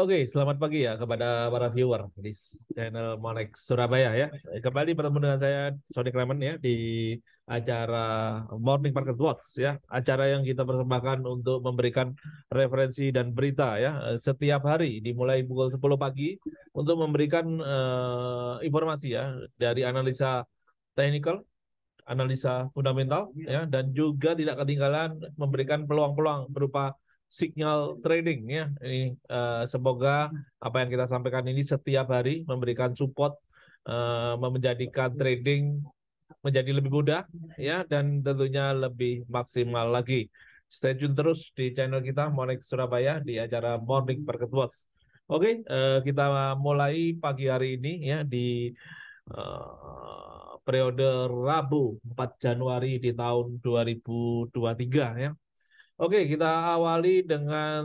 Oke, selamat pagi ya kepada para viewer di channel Monex Surabaya ya. Kembali bertemu dengan saya Sony Clement ya di acara Morning Market Watch ya, acara yang kita persembahkan untuk memberikan referensi dan berita ya setiap hari dimulai pukul 10 pagi untuk memberikan uh, informasi ya dari analisa teknikal analisa fundamental ya dan juga tidak ketinggalan memberikan peluang-peluang berupa signal iya. trading ya. Ini uh, semoga hmm. apa yang kita sampaikan ini setiap hari memberikan support uh, menjadikan trading menjadi lebih mudah ya dan tentunya lebih maksimal lagi. Stay tune terus di channel kita Monik Surabaya di acara Morning Market Watch. Oke, uh, kita mulai pagi hari ini ya di uh, periode Rabu 4 Januari di tahun 2023 ya. Oke, kita awali dengan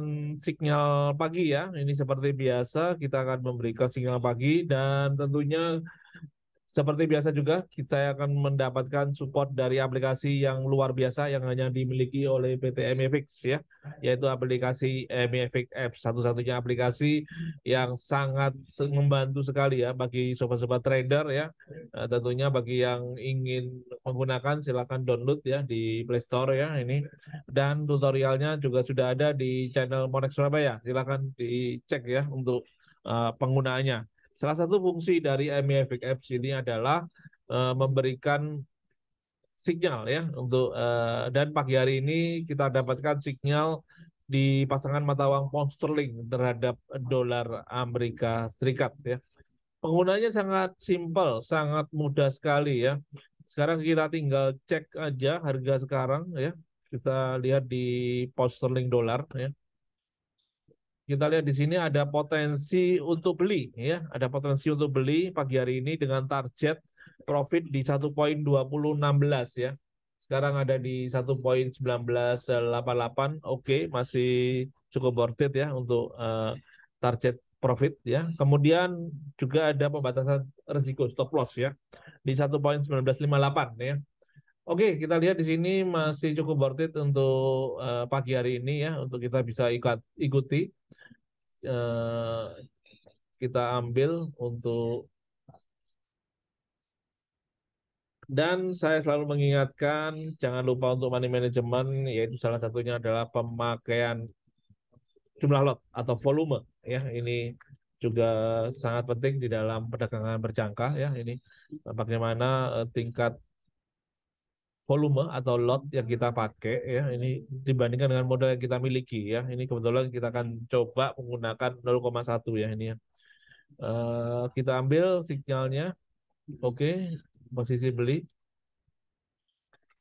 sinyal pagi ya. Ini seperti biasa, kita akan memberikan sinyal pagi dan tentunya seperti biasa juga, saya akan mendapatkan support dari aplikasi yang luar biasa yang hanya dimiliki oleh PT MFX ya, yaitu aplikasi MFX App, satu-satunya aplikasi yang sangat membantu sekali ya bagi sobat-sobat trader ya. Eh, tentunya bagi yang ingin menggunakan silakan download ya di Play Store ya ini. Dan tutorialnya juga sudah ada di channel Monex Surabaya. Silakan dicek ya untuk uh, penggunaannya. Salah satu fungsi dari MEFX Apps ini adalah uh, memberikan sinyal ya untuk uh, dan pagi hari ini kita dapatkan sinyal di pasangan mata uang pound sterling terhadap dolar Amerika Serikat ya. Penggunanya sangat simpel, sangat mudah sekali ya. Sekarang kita tinggal cek aja harga sekarang ya. Kita lihat di pound sterling dolar ya kita lihat di sini ada potensi untuk beli ya, ada potensi untuk beli pagi hari ini dengan target profit di 1.2016 ya. Sekarang ada di 1.1988. Oke, masih cukup worth it ya untuk uh, target profit ya. Kemudian juga ada pembatasan risiko stop loss ya di 1.1958 ya. Oke, kita lihat di sini masih cukup worth it untuk uh, pagi hari ini ya, untuk kita bisa ikat, ikuti. Uh, kita ambil untuk dan saya selalu mengingatkan jangan lupa untuk money management yaitu salah satunya adalah pemakaian jumlah lot atau volume ya ini juga sangat penting di dalam perdagangan berjangka ya ini bagaimana eh, tingkat volume atau lot yang kita pakai ya ini dibandingkan dengan modal yang kita miliki ya ini kebetulan kita akan coba menggunakan 0,1 ya ini ya uh, kita ambil sinyalnya oke okay, posisi beli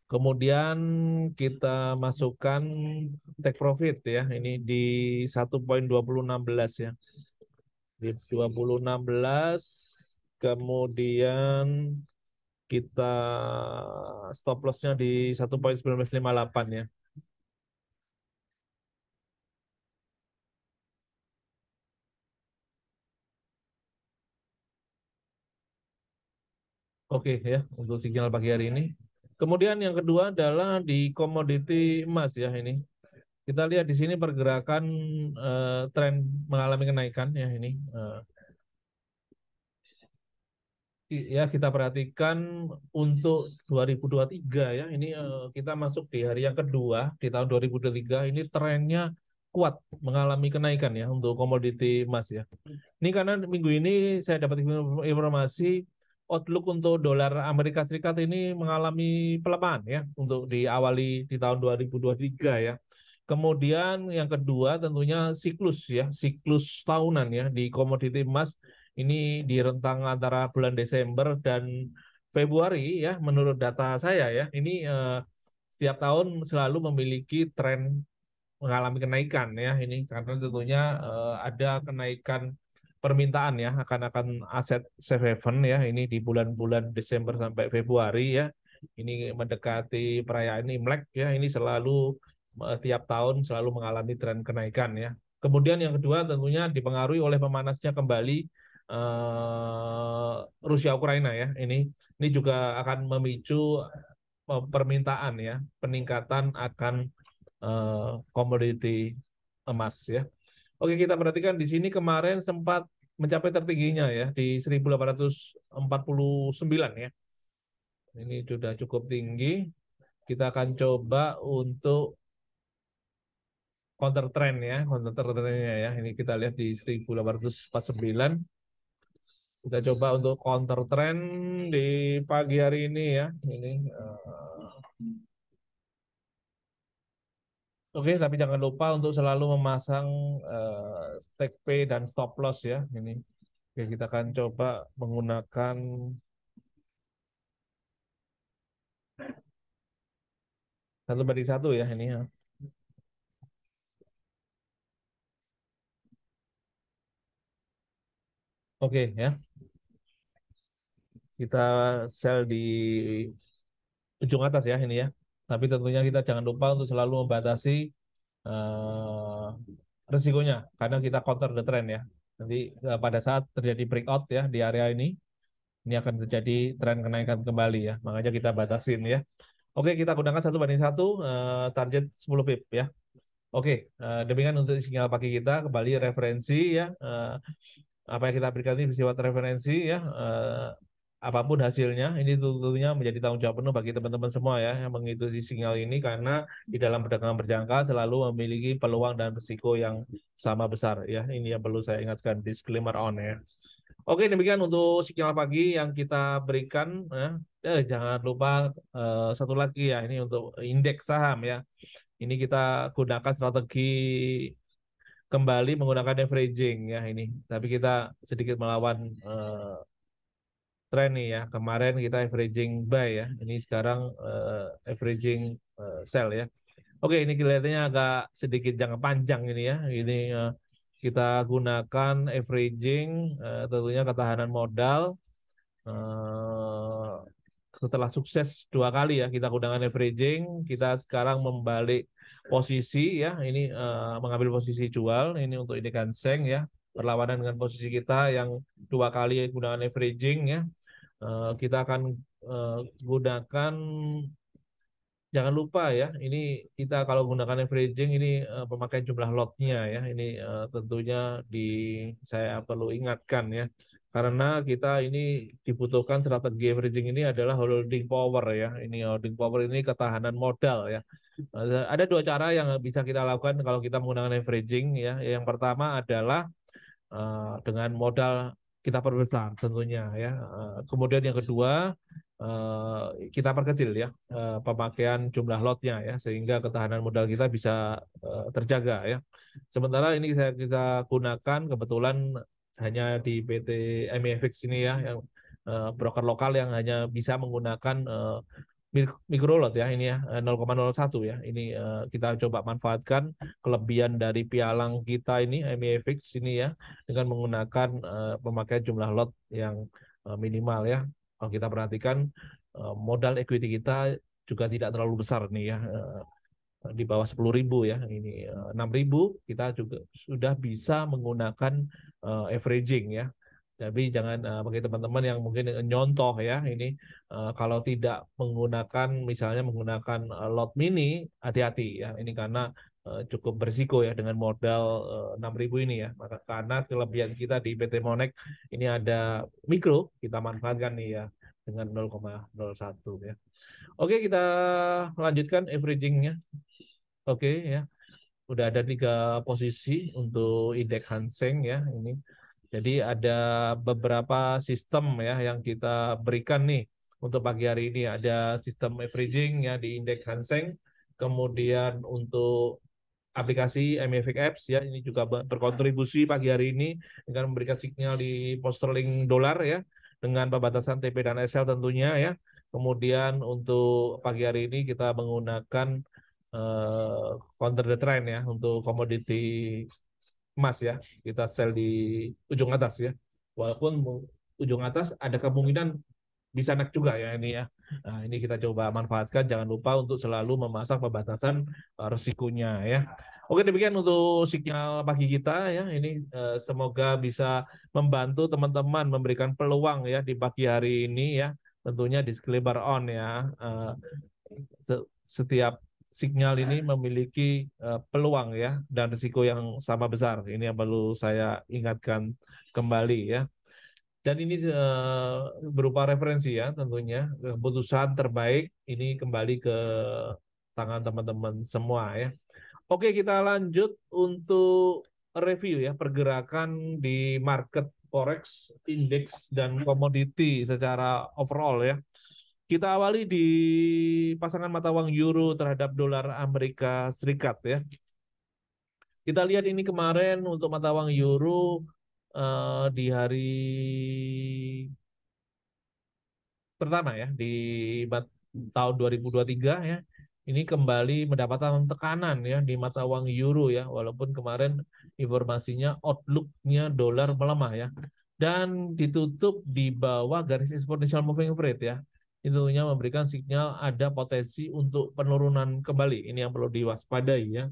kemudian kita masukkan take profit ya ini di 1.2016 ya di 2016 kemudian kita stop lossnya di 1.1958 ya. Oke okay, ya untuk signal pagi hari ini. Kemudian yang kedua adalah di komoditi emas ya ini. Kita lihat di sini pergerakan uh, tren mengalami kenaikan ya ini. Uh, ya kita perhatikan untuk 2023 ya ini eh, hmm. kita masuk di hari yang kedua di tahun 2023 ini trennya kuat mengalami kenaikan ya untuk komoditi emas ya. Ini karena minggu ini saya dapat informasi outlook untuk dolar Amerika Serikat ini mengalami pelemahan ya untuk diawali di tahun 2023 ya. Kemudian yang kedua tentunya siklus ya, siklus tahunan ya di komoditi emas ini di rentang antara bulan Desember dan Februari ya menurut data saya ya ini eh, setiap tahun selalu memiliki tren mengalami kenaikan ya ini karena tentunya eh, ada kenaikan permintaan ya akan akan aset safe haven ya ini di bulan-bulan Desember sampai Februari ya ini mendekati perayaan Imlek ya ini selalu eh, setiap tahun selalu mengalami tren kenaikan ya. Kemudian yang kedua tentunya dipengaruhi oleh pemanasnya kembali Eh, Rusia Ukraina ya ini ini juga akan memicu eh, permintaan ya peningkatan akan uh, komoditi emas ya. Oke kita perhatikan di sini kemarin sempat mencapai tertingginya ya di 1849 ya. Ini sudah cukup tinggi. Kita akan coba untuk counter trend ya, counter trendnya ya. Ini kita lihat di 1849 kita coba untuk counter trend di pagi hari ini ya. Ini uh... Oke, tapi jangan lupa untuk selalu memasang uh, stake pay dan stop loss ya. Ini Oke, kita akan coba menggunakan satu banding satu ya ini ya. Oke ya kita sell di ujung atas ya ini ya. Tapi tentunya kita jangan lupa untuk selalu membatasi uh, resikonya karena kita counter the trend ya. Nanti uh, pada saat terjadi breakout ya di area ini ini akan terjadi tren kenaikan kembali ya. Makanya kita batasin ya. Oke, kita gunakan satu banding satu uh, target 10 pip ya. Oke, uh, demikian untuk sinyal pagi kita kembali referensi ya. Uh, apa yang kita berikan ini bersifat referensi ya. Uh, apapun hasilnya ini tentunya menjadi tanggung jawab penuh bagi teman-teman semua ya yang mengikuti sinyal ini karena di dalam perdagangan berjangka selalu memiliki peluang dan risiko yang sama besar ya ini yang perlu saya ingatkan disclaimer on ya oke demikian untuk sinyal pagi yang kita berikan ya. eh, jangan lupa eh, satu lagi ya ini untuk indeks saham ya ini kita gunakan strategi kembali menggunakan averaging ya ini tapi kita sedikit melawan eh, tren nih ya. Kemarin kita averaging buy ya. Ini sekarang uh, averaging uh, sell ya. Oke, ini kelihatannya agak sedikit jangka panjang ini ya. Ini uh, kita gunakan averaging uh, tentunya ketahanan modal uh, setelah sukses dua kali ya kita gunakan averaging kita sekarang membalik posisi ya ini uh, mengambil posisi jual ini untuk ini kan seng ya perlawanan dengan posisi kita yang dua kali gunakan averaging ya Eh, kita akan uh, gunakan jangan lupa ya ini kita kalau gunakan averaging ini uh, eh, pemakaian jumlah lotnya ya ini uh, tentunya di saya perlu ingatkan ya karena kita ini dibutuhkan strategi averaging ini adalah holding power ya ini holding power ini ketahanan modal ya ada dua cara yang bisa kita lakukan kalau kita menggunakan averaging ya yang pertama adalah uh, dengan modal kita perbesar tentunya ya. Eh, kemudian yang kedua eh, kita perkecil ya eh, pemakaian jumlah lotnya ya sehingga ketahanan modal kita bisa terjaga ya. Sementara ini saya kita gunakan kebetulan hanya di PT MFX e ini ya yang broker lokal yang hanya bisa menggunakan micro lot ya ini ya 0,01 eh, ya ini eh, kita coba manfaatkan kelebihan dari pialang kita ini MEFX ini ya dengan menggunakan eh, pemakaian jumlah lot yang minimal ya kalau kita perhatikan modal equity kita juga tidak terlalu besar nih ya di bawah 10.000 ya ini uh, 6.000 kita juga sudah bisa menggunakan averaging ya jadi jangan uh, bagi teman-teman yang mungkin eh, nyontoh ya ini uh, kalau tidak menggunakan misalnya menggunakan uh, lot mini hati-hati ya ini karena uh, cukup berisiko ya dengan modal uh, 6.000 ini ya. Maka karena kelebihan kita di PT Monek ini ada mikro kita manfaatkan nih ya dengan 0,01 ya. Oke, kita lanjutkan averagingnya. Oke ya. Udah ada tiga posisi untuk indeks Hanseng ya ini. Jadi ada beberapa sistem ya yang kita berikan nih untuk pagi hari ini ada sistem averaging ya di indeks Hanseng, kemudian untuk aplikasi MFX Apps ya ini juga berkontribusi pagi hari ini dengan memberikan sinyal di post dolar ya dengan pembatasan TP dan SL tentunya ya. Kemudian untuk pagi hari ini kita menggunakan uh, counter the trend ya untuk komoditi emas ya kita sell di ujung atas ya walaupun ujung atas ada kemungkinan bisa naik juga ya ini ya nah, ini kita coba manfaatkan jangan lupa untuk selalu memasang pembatasan eh, resikonya ya oke demikian untuk sinyal pagi kita ya ini eh, semoga bisa membantu teman-teman memberikan peluang ya di pagi hari ini ya tentunya disclaimer on ya eh, setiap signal ini memiliki uh, peluang ya dan risiko yang sama besar. Ini yang perlu saya ingatkan kembali ya. Dan ini uh, berupa referensi ya tentunya keputusan terbaik ini kembali ke tangan teman-teman semua ya. Oke kita lanjut untuk review ya pergerakan di market forex, indeks dan komoditi secara overall ya. Kita awali di pasangan mata uang euro terhadap dolar Amerika Serikat ya. Kita lihat ini kemarin untuk mata uang euro uh, di hari pertama ya di tahun 2023 ya. Ini kembali mendapatkan tekanan ya di mata uang euro ya walaupun kemarin informasinya outlooknya dolar melemah ya dan ditutup di bawah garis exponential moving average ya tentunya memberikan signal ada potensi untuk penurunan kembali. Ini yang perlu diwaspadai ya.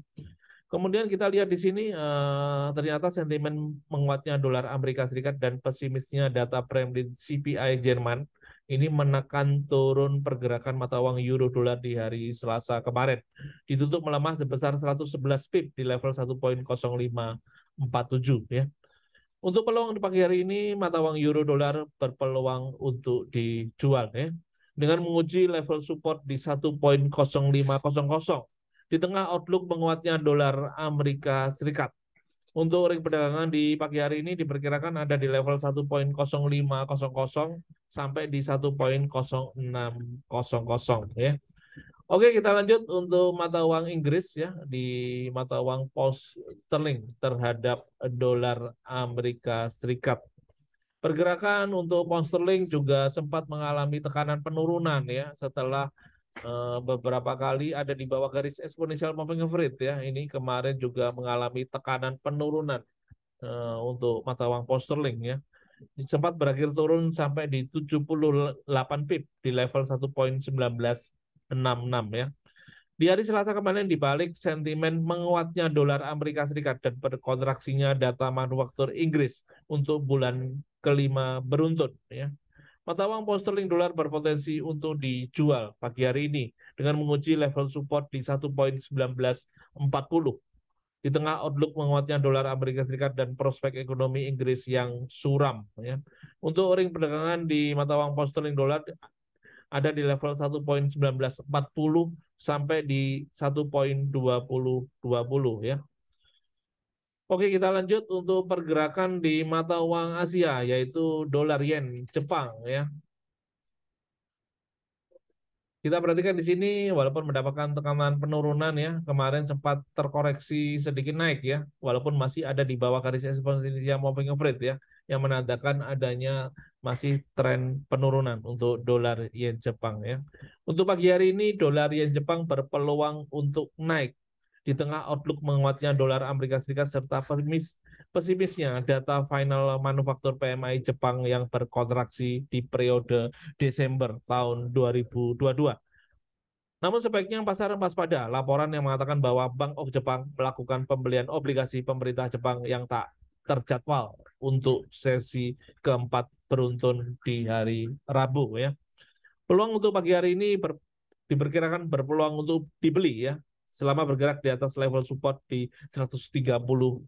Kemudian kita lihat di sini eh, ternyata sentimen menguatnya dolar Amerika Serikat dan pesimisnya data Kremlin CPI Jerman ini menekan turun pergerakan mata uang euro dolar di hari Selasa kemarin. Ditutup melemah sebesar 111 pip di level 1.0547 ya. Untuk peluang di pagi hari ini mata uang euro dolar berpeluang untuk dijual ya dengan menguji level support di 1.0500 di tengah outlook menguatnya dolar Amerika Serikat. Untuk ring perdagangan di pagi hari ini diperkirakan ada di level 1.0500 sampai di 1.0600 ya. Oke, kita lanjut untuk mata uang Inggris ya di mata uang pound sterling terhadap dolar Amerika Serikat. Pergerakan untuk pound juga sempat mengalami tekanan penurunan ya setelah eh, beberapa kali ada di bawah garis eksponensial moving average ya. Ini kemarin juga mengalami tekanan penurunan eh, untuk mata uang pound ya. Sempat berakhir turun sampai di 78 pip di level 1.1966 ya. Di hari Selasa kemarin dibalik sentimen menguatnya dolar Amerika Serikat dan perkontraksinya data manufaktur Inggris untuk bulan kelima beruntun ya. Mata uang pound sterling dolar berpotensi untuk dijual pagi hari ini dengan menguji level support di 1.1940. Di tengah outlook menguatnya dolar Amerika Serikat dan prospek ekonomi Inggris yang suram. Ya. Untuk ring perdagangan di mata uang pound sterling dolar ada di level 1.1940 sampai di 1.2020 ya. Oke, kita lanjut untuk pergerakan di mata uang Asia, yaitu dolar yen Jepang ya. Kita perhatikan di sini, walaupun mendapatkan tekanan penurunan ya, kemarin sempat terkoreksi sedikit naik ya, walaupun masih ada di bawah garis eksponensial moving average ya, yang menandakan adanya masih tren penurunan untuk dolar yen Jepang ya. Untuk pagi hari ini, dolar yen Jepang berpeluang untuk naik di tengah outlook menguatnya dolar Amerika Serikat serta pesimis pesimisnya data final manufaktur PMI Jepang yang berkontraksi di periode Desember tahun 2022. Namun sebaiknya pasar waspada laporan yang mengatakan bahwa Bank of Jepang melakukan pembelian obligasi pemerintah Jepang yang tak terjadwal untuk sesi keempat beruntun di hari Rabu ya. Peluang untuk pagi hari ini ber, diperkirakan berpeluang untuk dibeli ya selama bergerak di atas level support di 130.50.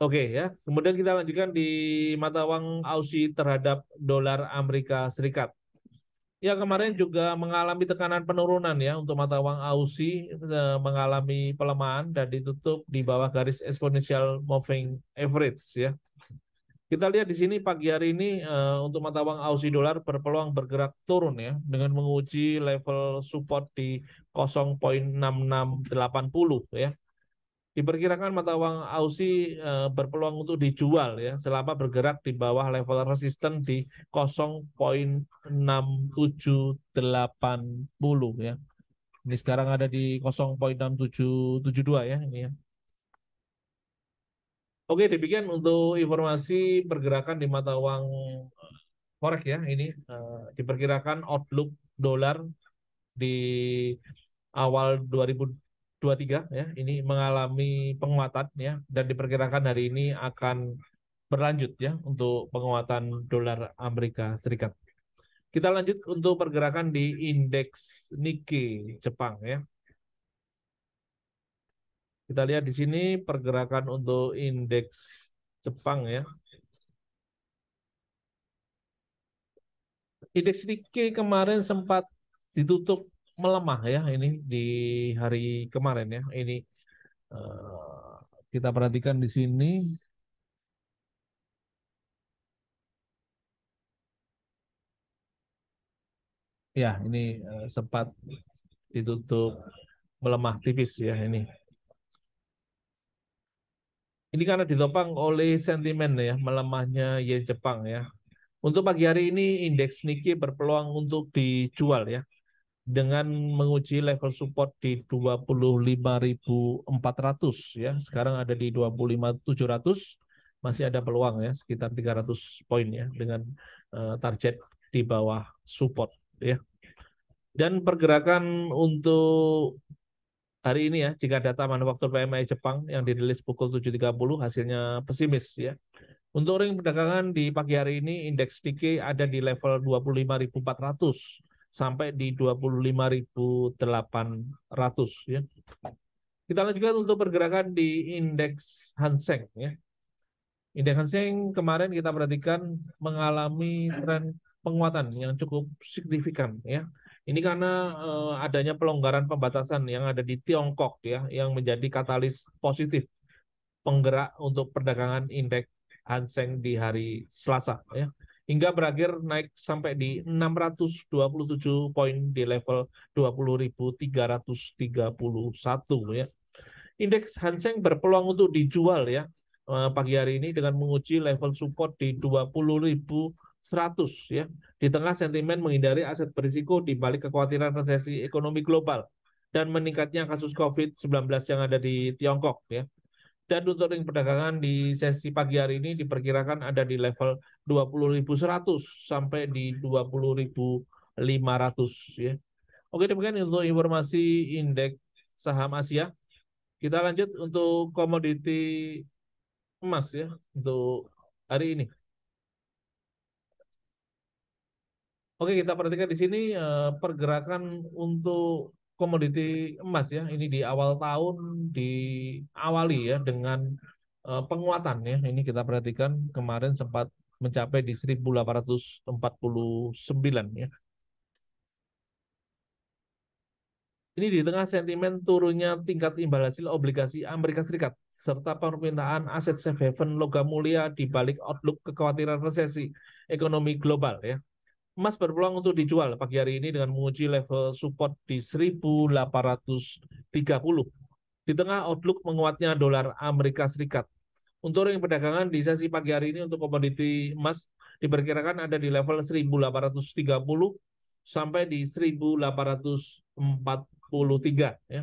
Oke ya, kemudian kita lanjutkan di mata uang Aussie terhadap dolar Amerika Serikat. Ya kemarin juga mengalami tekanan penurunan ya untuk mata uang Aussie eh, mengalami pelemahan dan ditutup di bawah garis exponential moving average ya. Kita lihat di sini pagi hari ini uh, untuk mata uang Aussie dolar berpeluang bergerak turun ya dengan menguji level support di 0.6680 ya. Diperkirakan mata uang Aussie uh, berpeluang untuk dijual ya selama bergerak di bawah level resisten di 0.6780 ya. Ini sekarang ada di 0.6772 ya ini ya. Oke, demikian untuk informasi pergerakan di mata uang eh, forex ya ini uh, diperkirakan outlook dolar di awal 2023 ya ini mengalami penguatan ya dan diperkirakan hari ini akan berlanjut ya untuk penguatan dolar Amerika Serikat. Kita lanjut untuk pergerakan di indeks Nikkei Jepang ya. Kita lihat di sini pergerakan untuk indeks Jepang ya. Indeks Nikkei kemarin sempat ditutup melemah ya ini di hari kemarin ya. Ini eh, kita perhatikan di sini ya ini eh, sempat ditutup melemah tipis ya ini ini karena ditopang oleh sentimen ya, melemahnya yen Jepang ya. Untuk pagi hari ini indeks Nikkei berpeluang untuk dijual ya dengan menguji level support di 25.400 ya. Sekarang ada di 25.700 masih ada peluang ya sekitar 300 poin ya dengan uh, target di bawah support ya. Dan pergerakan untuk hari ini ya, jika data manufaktur PMI Jepang yang dirilis pukul 7.30 hasilnya pesimis ya. Untuk ring perdagangan di pagi hari ini indeks Nikkei ada di level 25.400 sampai di 25.800 ya. Kita lanjutkan untuk pergerakan di indeks Hanseng ya. Indeks Hanseng kemarin kita perhatikan mengalami tren penguatan yang cukup signifikan ya ini karena uh, adanya pelonggaran pembatasan yang ada di Tiongkok ya, yang menjadi katalis positif penggerak untuk perdagangan indeks Hang Seng di hari Selasa ya. Hingga berakhir naik sampai di 627 poin di level 20.331 ya. Indeks Hang Seng berpeluang untuk dijual ya eh, pagi hari ini dengan menguji level support di 20.000 100 ya di tengah sentimen menghindari aset berisiko di balik kekhawatiran resesi ekonomi global dan meningkatnya kasus COVID-19 yang ada di Tiongkok ya. Dan untuk ring perdagangan di sesi pagi hari ini diperkirakan ada di level 20.100 sampai di 20.500 ya. Oke demikian untuk informasi indeks saham Asia. Kita lanjut untuk komoditi emas ya untuk hari ini. Oke, kita perhatikan di sini eh, pergerakan untuk komoditi emas ya. Ini di awal tahun diawali ya dengan eh, penguatan ya. Ini kita perhatikan kemarin sempat mencapai di 1849 ya. Ini di tengah sentimen turunnya tingkat imbal hasil obligasi Amerika Serikat serta permintaan aset safe haven logam mulia di balik outlook kekhawatiran resesi ekonomi global ya emas berpeluang untuk dijual pagi hari ini dengan menguji level support di 1830. Di tengah outlook menguatnya dolar Amerika Serikat. Untuk ring perdagangan di sesi pagi hari ini untuk komoditi emas diperkirakan ada di level 1830 sampai di 1843 ya.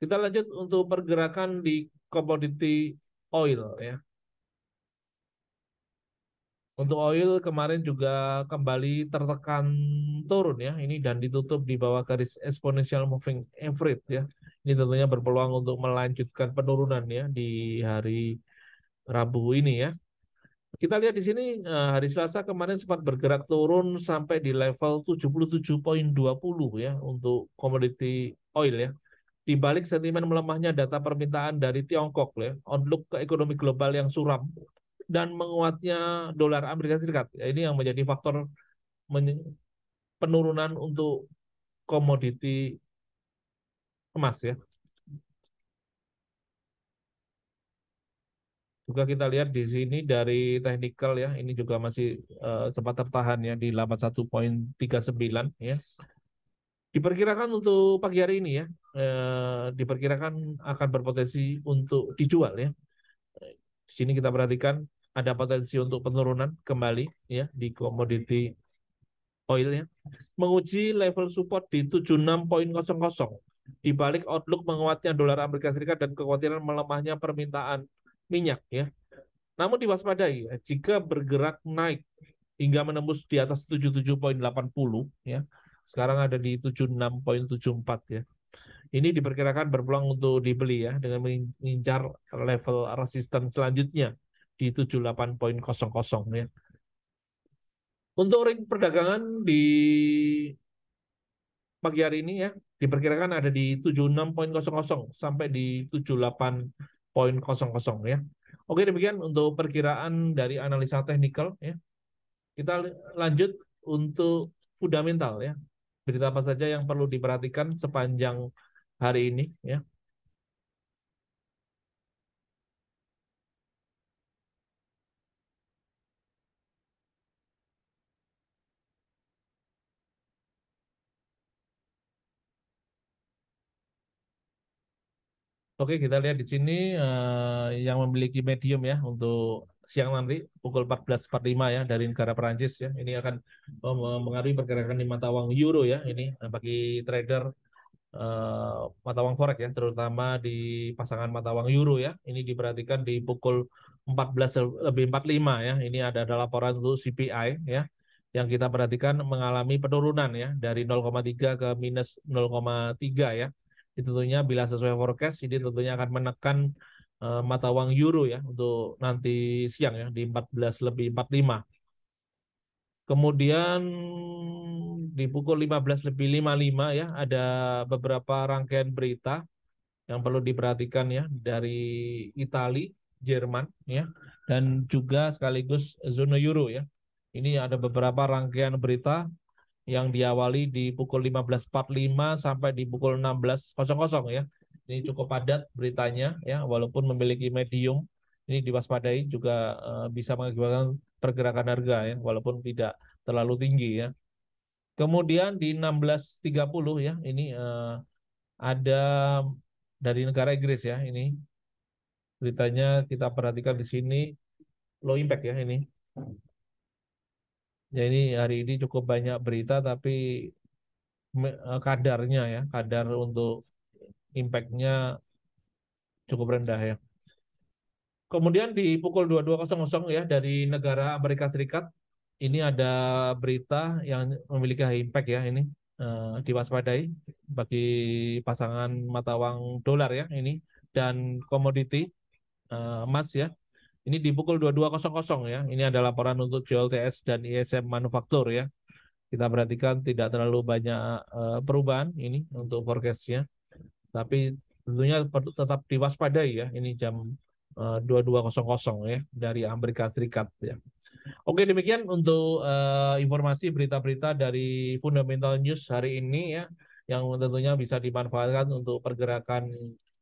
Kita lanjut untuk pergerakan di komoditi oil ya. Untuk oil kemarin juga kembali tertekan turun ya ini dan ditutup di bawah garis exponential moving average ya. Ini tentunya berpeluang untuk melanjutkan penurunan ya di hari Rabu ini ya. Kita lihat di sini eh, hari Selasa kemarin sempat bergerak turun sampai di level 77.20 ya untuk commodity oil ya. Di balik sentimen melemahnya data permintaan dari Tiongkok ya, outlook ke ekonomi global yang suram dan menguatnya dolar Amerika Serikat. Ya, ini yang menjadi faktor men penurunan untuk komoditi emas ya. Juga kita lihat di sini dari technical ya, ini juga masih uh, sempat tertahan ya di 81.39 ya. Diperkirakan untuk pagi hari ini ya, eh, diperkirakan akan berpotensi untuk dijual ya. Di sini kita perhatikan ada potensi untuk penurunan kembali ya di komoditi oil ya. Menguji level support di 76.00 balik outlook menguatnya dolar Amerika Serikat dan kekhawatiran melemahnya permintaan minyak ya. Namun diwaspadai ya, jika bergerak naik hingga menembus di atas 77.80 ya. Sekarang ada di 76.74 ya. Ini diperkirakan berpeluang untuk dibeli ya dengan mengincar level resisten selanjutnya di 78.00 ya. Untuk ring perdagangan di pagi hari ini ya diperkirakan ada di 76.00 sampai di 78.00 ya. Oke demikian untuk perkiraan dari analisa teknikal ya. Kita lanjut untuk fundamental ya. Berita apa saja yang perlu diperhatikan sepanjang hari ini ya. Oke, kita lihat di sini uh, yang memiliki medium ya untuk siang nanti pukul 14.45 ya dari negara Perancis ya. Ini akan mempengaruhi pergerakan di mata uang euro ya ini eh, bagi trader uh, mata uang forex ya terutama di pasangan mata uang euro ya. Ini diperhatikan di pukul 14 lebih 45 ya. Ini ada ada laporan untuk CPI ya yang kita perhatikan mengalami penurunan ya dari 0,3 ke minus 0,3 ya tentunya bila sesuai forecast ini tentunya akan menekan uh, mata uang euro ya untuk nanti siang ya di 14 lebih 45. Kemudian di pukul 15 lebih 55 ya ada beberapa rangkaian berita yang perlu diperhatikan ya dari Italia, Jerman ya dan juga sekaligus zona euro ya. Ini ada beberapa rangkaian berita yang diawali di pukul 15.45 sampai di pukul 16.00 ya. Ini cukup padat beritanya ya, walaupun memiliki medium ini diwaspadai juga uh, bisa mengakibatkan pergerakan harga ya, walaupun tidak terlalu tinggi ya. Kemudian di 16.30 ya, ini uh, ada dari negara Inggris ya ini. Beritanya kita perhatikan di sini low impact ya ini ya ini hari ini cukup banyak berita tapi eh, kadarnya ya kadar untuk impact-nya cukup rendah ya. Kemudian di pukul 22.00 ya dari negara Amerika Serikat ini ada berita yang memiliki high impact ya ini eh, diwaspadai bagi pasangan mata uang dolar ya ini dan komoditi eh, emas ya ini di pukul 22.00 ya. Ini ada laporan untuk JLTS dan ISM manufaktur ya. Kita perhatikan tidak terlalu banyak eh, perubahan ini untuk forecast-nya. Tapi tentunya tetap diwaspadai ya. Ini jam 22.00 eh, ya dari Amerika Serikat ya. Oke demikian untuk uh, informasi berita-berita dari fundamental news hari ini ya yang tentunya bisa dimanfaatkan untuk pergerakan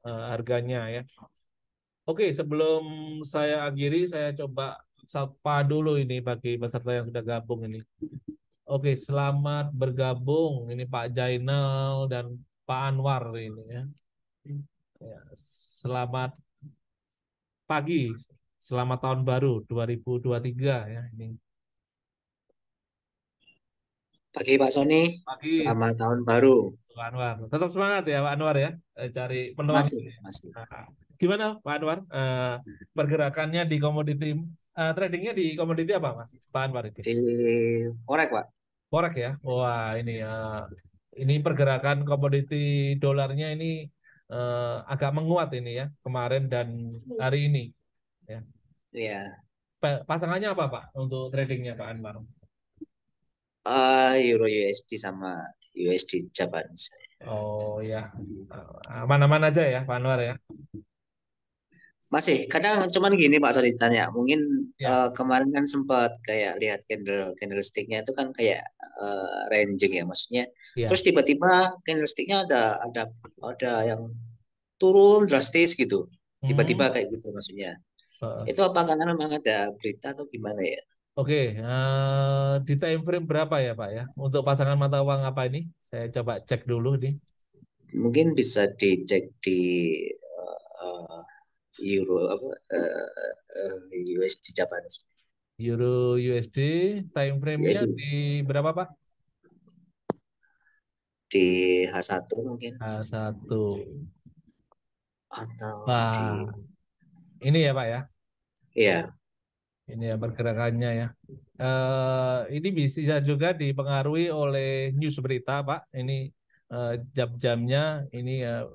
uh, harganya ya. Oke, sebelum saya akhiri, saya coba sapa dulu ini bagi peserta yang sudah gabung ini. Oke, selamat bergabung ini Pak Jainal dan Pak Anwar ini ya. ya selamat pagi, selamat tahun baru 2023 ya ini. Pagi Pak Sony. Pagi. Selamat tahun baru. Pak Anwar. Tetap semangat ya Pak Anwar ya. Cari peluang. Masih, masih. Nah gimana Pak Anwar uh, pergerakannya di komoditi uh, tradingnya di komoditi apa Mas Pak Anwar itu? Di forex Pak. Forex ya. Wah ini uh, ini pergerakan komoditi dolarnya ini uh, agak menguat ini ya kemarin dan hari ini. Ya. Iya. Yeah. pasangannya apa Pak untuk tradingnya Pak Anwar? Uh, Euro USD sama USD Japan. Oh ya, aman-aman aja ya Pak Anwar ya. Masih, kadang cuman gini Pak sorry tanya, mungkin ya. uh, kemarin kan sempat kayak lihat candle candlesticknya itu kan kayak uh, ranging ya maksudnya. Ya. Terus tiba-tiba candlesticknya ada ada ada yang turun drastis gitu, tiba-tiba hmm. kayak gitu maksudnya. Uh. Itu apa karena memang ada berita atau gimana ya? Oke, okay, uh, eh, di time frame berapa ya Pak ya? Untuk pasangan mata uang apa ini? Saya coba cek dulu nih. Mungkin bisa dicek di uh, euro apa uh, eh, eh, uh, USD Japanese. Euro USD time frame-nya USD. di berapa Pak? Di H1 mungkin. H1. Atau nah, di... ini ya Pak ya? Iya. Ini ya pergerakannya ya. Uh, ini bisa juga dipengaruhi oleh news berita Pak. Ini uh, jam-jamnya ini uh,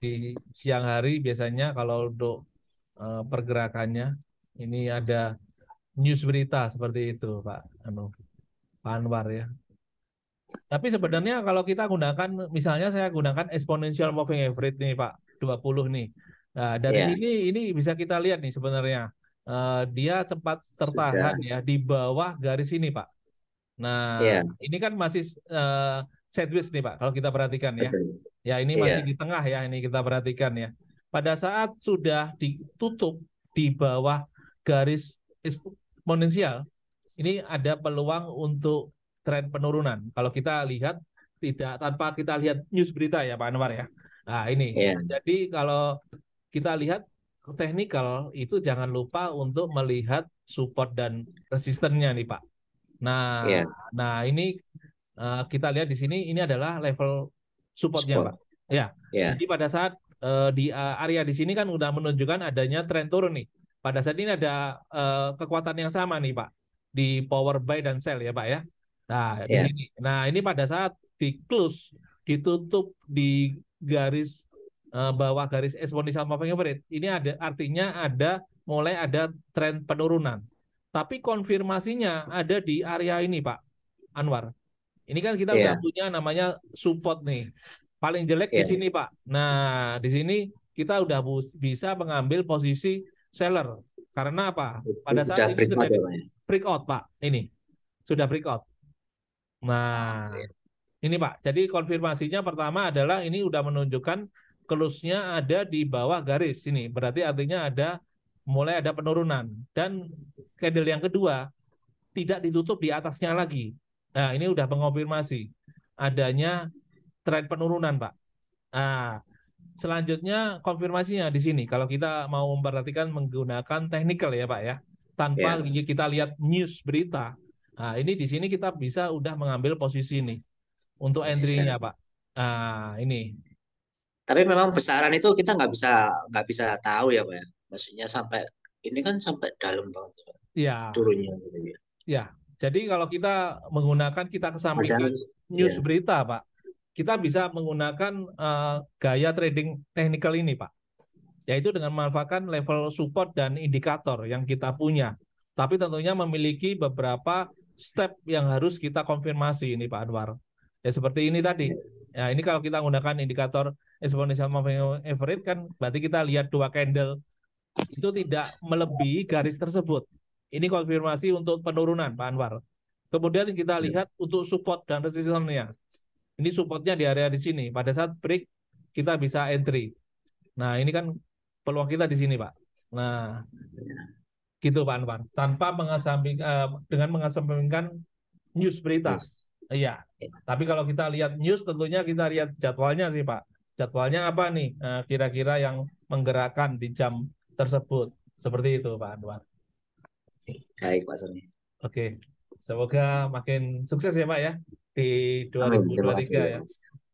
di siang hari biasanya kalau untuk eh, pergerakannya ini ada news berita seperti itu Pak Anu Pak Anwar ya. Tapi sebenarnya kalau kita gunakan misalnya saya gunakan exponential moving average nih Pak 20 nih. Nah, dari iya. yeah. ini ini bisa kita lihat nih sebenarnya eh, dia sempat tertahan Sudah. ya di bawah garis ini Pak. Nah, yeah. ini kan masih uh, sideways nih Pak kalau kita perhatikan ya. Okay. Ya, ini iya. masih yeah. di tengah ya, ini kita perhatikan ya. Pada saat sudah ditutup di bawah garis eksponensial, ini ada peluang untuk tren penurunan. Kalau kita lihat tidak tanpa kita lihat news berita ya Pak Anwar ya. Nah, ini. Yeah. Jadi kalau kita lihat teknikal itu jangan lupa untuk melihat support dan resistennya nih Pak. Nah, yeah. nah ini eh, kita lihat di sini ini adalah level supportnya Support. Pak. Ya. Yeah. Jadi pada saat uh, di uh, area di sini kan udah menunjukkan adanya tren turun nih. Pada saat ini ada uh, kekuatan yang sama nih Pak di power buy dan sell ya Pak ya. Nah, yeah. di ya. sini. Nah, ini pada saat di close ditutup di garis uh, bawah garis exponential moving average. Ini ada artinya ada mulai ada tren penurunan. Tapi konfirmasinya ada di area ini Pak Anwar. Ini kan kita yeah. udah punya namanya support nih. Paling jelek yeah. di iya. sini Pak. Nah di sini kita udah bisa mengambil posisi seller. Karena apa? Pada saat sudah ini sudah ya, ya? break out Pak. Ini sudah break out. Nah yeah. ini Pak. Jadi konfirmasinya pertama adalah ini udah menunjukkan close-nya ada di bawah garis ini. Berarti artinya ada mulai ada penurunan dan candle yang kedua tidak ditutup di atasnya lagi. Nah, ini udah mengonfirmasi adanya tren penurunan, Pak. Nah, selanjutnya konfirmasinya di sini. Kalau kita mau memperhatikan menggunakan technical ya, Pak ya. Tanpa yeah. kita lihat news berita. Nah, ini di sini kita bisa udah mengambil posisi ini untuk entry-nya, Pak. Nah, ini. Tapi memang besaran itu kita nggak bisa nggak bisa tahu ya, Pak. ya Maksudnya sampai ini kan sampai dalam banget, Pak. Ya. Turunnya gitu ya. Ya, jadi kalau kita menggunakan kita kesampingkan news yeah. berita, Pak, kita bisa menggunakan uh, gaya trading technical ini, Pak. Yaitu dengan memanfaatkan level support dan indikator yang kita punya. Tapi tentunya memiliki beberapa step yang harus kita konfirmasi ini, Pak Anwar. Ya seperti ini tadi. Iya. Ya ini kalau kita menggunakan indikator exponential moving average kan berarti kita lihat dua candle itu tidak melebihi garis tersebut. Ini konfirmasi untuk penurunan Pak Anwar. Kemudian kita iya. lihat untuk support dan resistance-nya. Ini supportnya di area di sini. Pada saat break kita bisa entry. Nah, ini kan peluang kita di sini, Pak. Nah, gitu Pak Anwar. Tanpa mengesamping eh, dengan mengesampingkan news berita. Yes. Iya. Tapi kalau kita lihat news tentunya kita lihat jadwalnya sih, Pak. Jadwalnya apa nih? Eh, kira-kira yang menggerakkan di jam tersebut. Seperti itu, Pak Anwar. Baik Pak Sony. Oke, semoga makin sukses ya Pak ya di 2023 Amin, ya.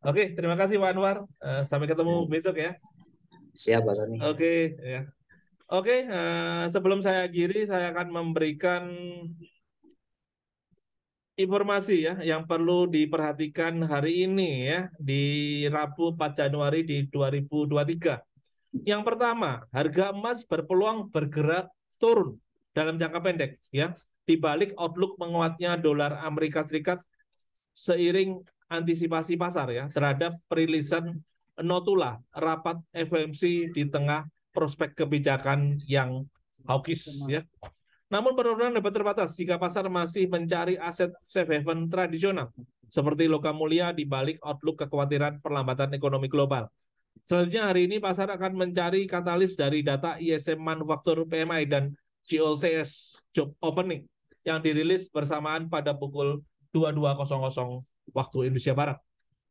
Oke, terima kasih Pak Anwar. Eh, sampai ketemu Siap. besok ya. Siap Pak Sony. Oke, ya. Oke, eh, sebelum saya akhiri, saya akan memberikan informasi ya yang perlu diperhatikan hari ini ya di Rabu 4 Januari di 2023. Yang pertama, harga emas berpeluang bergerak turun dalam jangka pendek ya di balik outlook menguatnya dolar Amerika Serikat seiring antisipasi pasar ya terhadap perilisan notula rapat FOMC di tengah prospek kebijakan yang hawkish ya. Namun penurunan dapat terbatas jika pasar masih mencari aset safe haven tradisional seperti logam mulia di balik outlook kekhawatiran perlambatan ekonomi global. Selanjutnya hari ini pasar akan mencari katalis dari data ISM manufaktur PMI dan GOTS Job Opening yang dirilis bersamaan pada pukul 22.00 waktu Indonesia Barat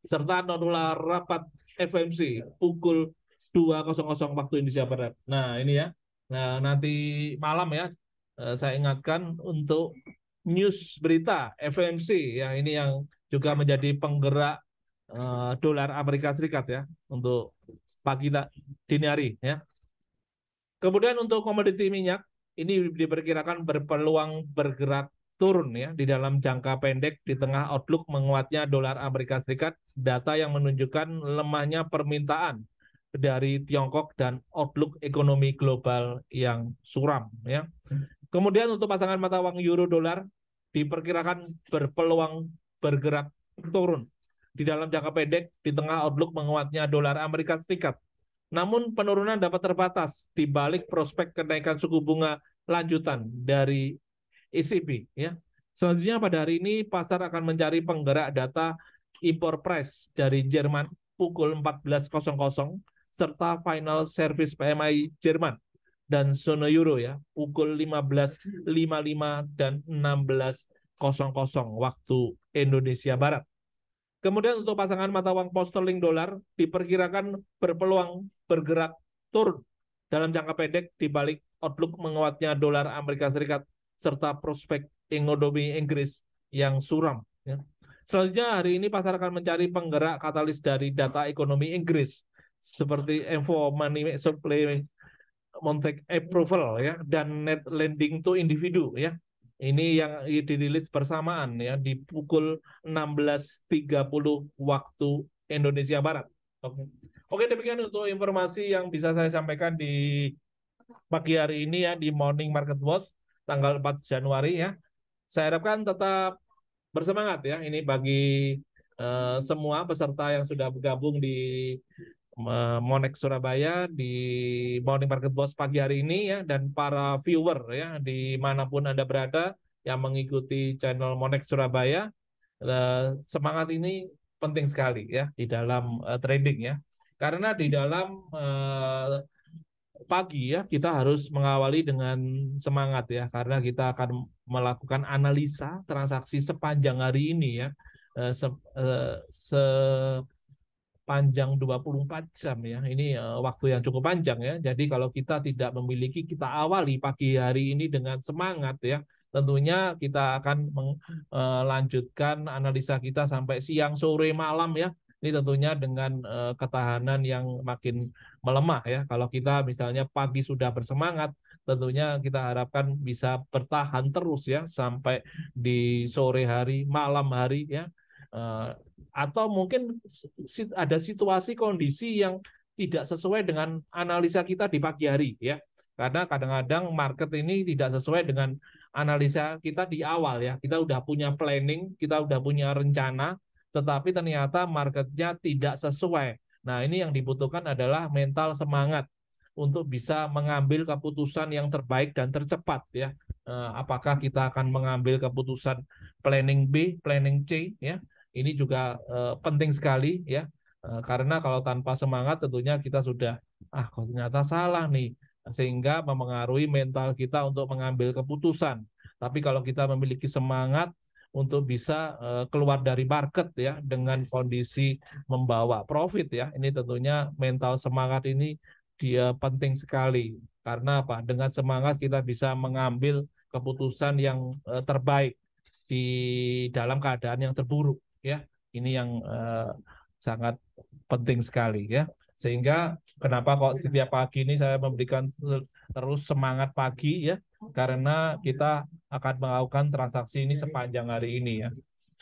serta notular rapat FMC pukul 2.00 waktu Indonesia Barat. Nah, ini ya. Nah, nanti malam ya eh, saya ingatkan untuk news berita FMC ya ini yang juga menjadi penggerak uh, dolar Amerika Serikat ya untuk pagi dini hari ya. Kemudian untuk komoditi minyak ini diperkirakan berpeluang bergerak turun ya di dalam jangka pendek di tengah outlook menguatnya dolar Amerika Serikat, data yang menunjukkan lemahnya permintaan dari Tiongkok dan outlook ekonomi global yang suram ya. Kemudian untuk pasangan mata uang euro dolar diperkirakan berpeluang bergerak turun di dalam jangka pendek di tengah outlook menguatnya dolar Amerika Serikat, namun penurunan dapat terbatas di balik prospek kenaikan suku bunga lanjutan dari ECB ya. Selanjutnya pada hari ini pasar akan mencari penggerak data impor price dari Jerman pukul 14.00 serta final service PMI Jerman dan zona euro ya pukul 15.55 dan 16.00 waktu Indonesia Barat. Kemudian untuk pasangan mata uang pound sterling dolar diperkirakan berpeluang bergerak turun dalam jangka pendek di balik outlook menguatnya dolar Amerika Serikat serta prospek ekonomi Inggris yang suram. Ya. Selanjutnya hari ini pasar akan mencari penggerak katalis dari data ekonomi Inggris seperti info money supply Montek approval ya dan net lending to individu ya ini yang dirilis bersamaan ya di pukul 16.30 waktu Indonesia Barat. Oke. Oke, demikian untuk informasi yang bisa saya sampaikan di pagi hari ini ya di Morning Market Watch tanggal 4 Januari ya. Saya harapkan tetap bersemangat ya ini bagi uh, semua peserta yang sudah bergabung di Monek Surabaya di Morning Market Boss pagi hari ini ya dan para viewer ya dimanapun anda berada yang mengikuti channel Monek Surabaya eh, semangat ini penting sekali ya di dalam eh, trading ya karena di dalam eh, pagi ya kita harus mengawali dengan semangat ya karena kita akan melakukan analisa transaksi sepanjang hari ini ya se, se panjang 24 jam ya. Ini uh, waktu yang cukup panjang ya. Jadi kalau kita tidak memiliki kita awali pagi hari ini dengan semangat ya, tentunya kita akan melanjutkan eh, analisa kita sampai siang, sore, malam ya. Ini tentunya dengan uh, ketahanan yang makin melemah ya. Kalau kita misalnya pagi sudah bersemangat, tentunya kita harapkan bisa bertahan terus ya sampai di sore hari, malam hari ya atau mungkin ada situasi kondisi yang tidak sesuai dengan analisa kita di pagi hari ya karena kadang-kadang market ini tidak sesuai dengan analisa kita di awal ya kita udah punya planning kita udah punya rencana tetapi ternyata marketnya tidak sesuai nah ini yang dibutuhkan adalah mental semangat untuk bisa mengambil keputusan yang terbaik dan tercepat ya eh, apakah kita akan mengambil keputusan planning B planning C ya ini juga uh, penting sekali ya uh, karena kalau tanpa semangat tentunya kita sudah ah kok ternyata salah nih sehingga memengaruhi mental kita untuk mengambil keputusan. Tapi kalau kita memiliki semangat untuk bisa uh, keluar dari market ya dengan kondisi membawa profit ya. Ini tentunya mental semangat ini dia penting sekali. Karena apa? Dengan semangat kita bisa mengambil keputusan yang uh, terbaik di dalam keadaan yang terburuk ya ini yang uh, sangat penting sekali ya sehingga kenapa kok setiap pagi ini saya memberikan terus semangat pagi ya karena kita akan melakukan transaksi ini sepanjang hari ini ya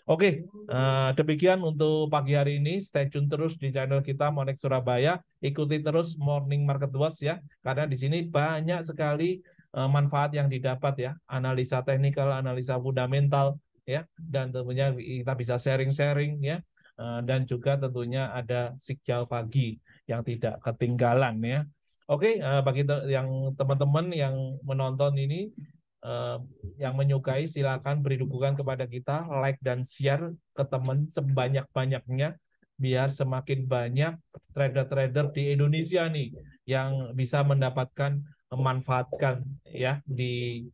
Oke, uh, demikian untuk pagi hari ini. Stay tune terus di channel kita Monex Surabaya. Ikuti terus Morning Market Watch ya, karena di sini banyak sekali eh, manfaat yang didapat ya. Analisa teknikal, analisa fundamental, ya dan tentunya kita bisa sharing-sharing ya eh, dan juga tentunya ada sikjal pagi yang tidak ketinggalan ya. Oke, eh, bagi yang teman-teman yang menonton ini eh, yang menyukai silakan beri dukungan kepada kita, like dan share ke teman sebanyak-banyaknya biar semakin banyak trader-trader di Indonesia nih yang bisa mendapatkan memanfaatkan ya di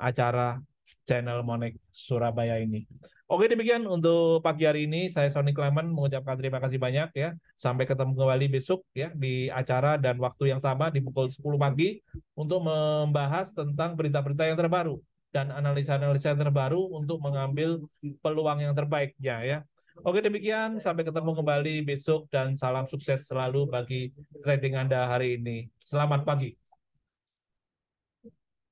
acara channel Monek Surabaya ini. Oke demikian untuk pagi hari ini saya Sony Klaman mengucapkan terima kasih banyak ya. Sampai ketemu kembali besok ya di acara dan waktu yang sama di pukul 10 pagi untuk membahas tentang berita-berita yang terbaru dan analisa-analisa yang terbaru untuk mengambil peluang yang terbaiknya ya. Oke demikian sampai ketemu kembali besok dan salam sukses selalu bagi trading Anda hari ini. Selamat pagi.